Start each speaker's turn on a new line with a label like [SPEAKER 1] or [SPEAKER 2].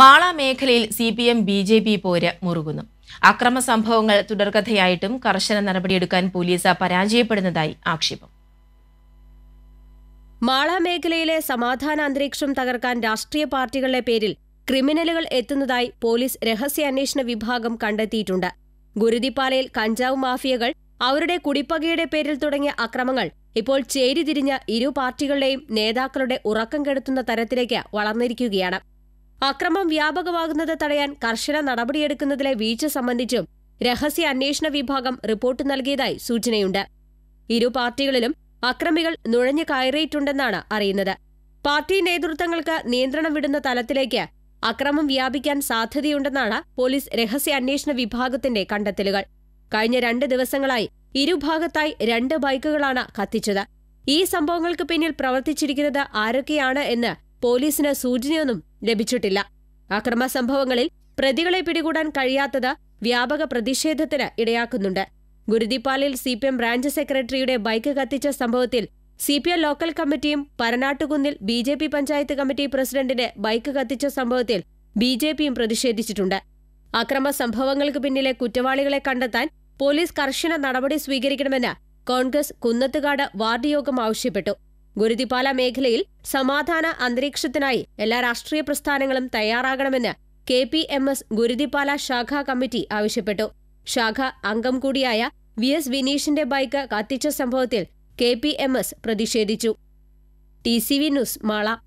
[SPEAKER 1] മാള മേഖലയിൽ C P M B J P പോര് മുറുകുന്നു അക്രമ സംഭവങ്ങൾ തുടർക്കഥയായിട്ടും കർശന നടപടിയെടുക്കാൻ പോലീസ് പരാജയപ്പെടുന്നതായി ആക്ഷേപം
[SPEAKER 2] മാള മേഖലയിലെ സമാധാന അന്തരീക്ഷം തകർക്കാൻ രാഷ്ട്രീയ പാർട്ടികളുടെ പേരിൽ ക്രിമിനലുകൾ എത്തുന്നതായി പോലീസ് രഹസ്യാന്വേഷണ വിഭാഗം കണ്ടെത്തിയിട്ടുണ്ട് ഗുരുതിപ്പാലയിൽ കഞ്ചാവ് മാഫിയകൾ അവരുടെ കുടിപ്പകയുടെ പേരിൽ തുടങ്ങിയ അക്രമങ്ങൾ ഇപ്പോൾ ചേരിതിരിഞ്ഞ ഇരു പാർട്ടികളുടെയും നേതാക്കളുടെ ഉറക്കം കെടുത്തുന്ന തരത്തിലേക്ക് വളർന്നിരിക്കുകയാണ് അക്രമം വ്യാപകമാകുന്നത് തടയാൻ കർശന നടപടിയെടുക്കുന്നതിലെ വീഴ്ച സംബന്ധിച്ചും രഹസ്യ അന്വേഷണ വിഭാഗം റിപ്പോർട്ട് നൽകിയതായി സൂചനയുണ്ട് ഇരു പാർട്ടികളിലും അക്രമികൾ നുഴഞ്ഞു കയറിയിട്ടുണ്ടെന്നാണ് അറിയുന്നത് പാർട്ടി നേതൃത്വങ്ങൾക്ക് നിയന്ത്രണം വിടുന്ന തലത്തിലേക്ക് അക്രമം വ്യാപിക്കാൻ സാധ്യതയുണ്ടെന്നാണ് പോലീസ് രഹസ്യ അന്വേഷണ വിഭാഗത്തിന്റെ കണ്ടെത്തലുകൾ കഴിഞ്ഞ രണ്ട് ദിവസങ്ങളായി ഇരുഭാഗത്തായി രണ്ട് ബൈക്കുകളാണ് കത്തിച്ചത് ഈ സംഭവങ്ങൾക്ക് പിന്നിൽ പ്രവർത്തിച്ചിരിക്കുന്നത് ആരൊക്കെയാണ് എന്ന് പോലീസിന് സൂചനയൊന്നും ലഭിച്ചിട്ടില്ല അക്രമ സംഭവങ്ങളിൽ പ്രതികളെ പിടികൂടാൻ കഴിയാത്തത് വ്യാപക പ്രതിഷേധത്തിന് ഇടയാക്കുന്നുണ്ട് ഗുരുതിപ്പാലിൽ സി പി എം ബ്രാഞ്ച് സെക്രട്ടറിയുടെ ബൈക്ക് കത്തിച്ച സംഭവത്തിൽ സി പി എം ലോക്കൽ കമ്മിറ്റിയും പരനാട്ടുകുന്നിൽ B J P panchayat committee പ്രസിഡന്റിന്റെ ബൈക്ക് കത്തിച്ച സംഭവത്തിൽ ബി ജെ പിയും പ്രതിഷേധിച്ചിട്ടുണ്ട് അക്രമ സംഭവങ്ങൾക്ക് പിന്നിലെ കുറ്റവാളികളെ കണ്ടെത്താൻ പോലീസ് കർശന നടപടി സ്വീകരിക്കണമെന്ന് കോൺഗ്രസ് കുന്നത്തുകാട് വാർഡ് യോഗം ആവശ്യപ്പെട്ടു ഗുരുതിപ്പാല മേഖലയിൽ സമാധാന അന്തരീക്ഷത്തിനായി എല്ലാ രാഷ്ട്രീയ പ്രസ്ഥാനങ്ങളും തയ്യാറാകണമെന്ന് K P M S Guruthippala ശാഖാ കമ്മിറ്റി ആവശ്യപ്പെട്ടു ശാഖ അംഗം കൂടിയായ വി എസ് വിനീഷിന്റെ ബൈക്ക് കത്തിച്ച സംഭവത്തിൽ കെ പി എം എസ് പ്രതിഷേധിച്ചു T C V news Mala